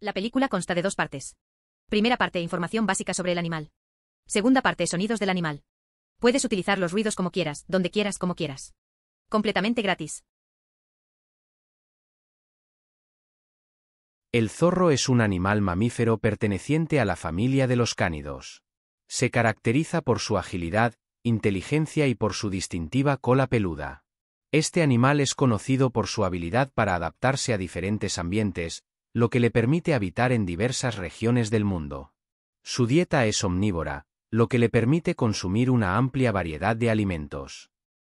La película consta de dos partes. Primera parte, información básica sobre el animal. Segunda parte, sonidos del animal. Puedes utilizar los ruidos como quieras, donde quieras, como quieras. Completamente gratis. El zorro es un animal mamífero perteneciente a la familia de los cánidos. Se caracteriza por su agilidad, inteligencia y por su distintiva cola peluda. Este animal es conocido por su habilidad para adaptarse a diferentes ambientes, lo que le permite habitar en diversas regiones del mundo. Su dieta es omnívora, lo que le permite consumir una amplia variedad de alimentos.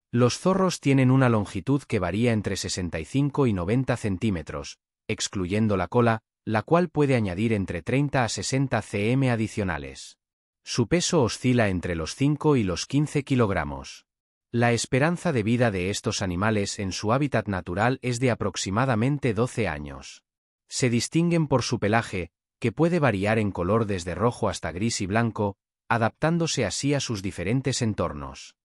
Los zorros tienen una longitud que varía entre 65 y 90 centímetros, excluyendo la cola, la cual puede añadir entre 30 a 60 cm adicionales. Su peso oscila entre los 5 y los 15 kilogramos. La esperanza de vida de estos animales en su hábitat natural es de aproximadamente 12 años. Se distinguen por su pelaje, que puede variar en color desde rojo hasta gris y blanco, adaptándose así a sus diferentes entornos.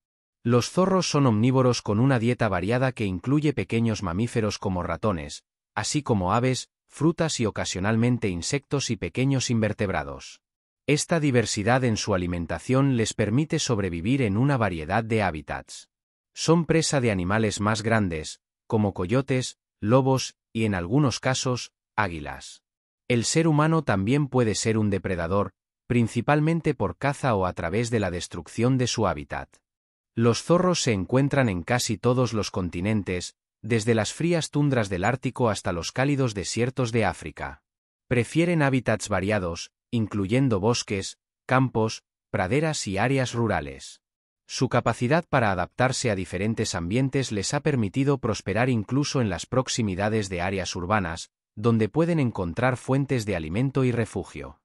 Los zorros son omnívoros con una dieta variada que incluye pequeños mamíferos como ratones, así como aves, frutas y ocasionalmente insectos y pequeños invertebrados. Esta diversidad en su alimentación les permite sobrevivir en una variedad de hábitats. Son presa de animales más grandes, como coyotes, lobos, y en algunos casos, Águilas. El ser humano también puede ser un depredador, principalmente por caza o a través de la destrucción de su hábitat. Los zorros se encuentran en casi todos los continentes, desde las frías tundras del Ártico hasta los cálidos desiertos de África. Prefieren hábitats variados, incluyendo bosques, campos, praderas y áreas rurales. Su capacidad para adaptarse a diferentes ambientes les ha permitido prosperar incluso en las proximidades de áreas urbanas, donde pueden encontrar fuentes de alimento y refugio.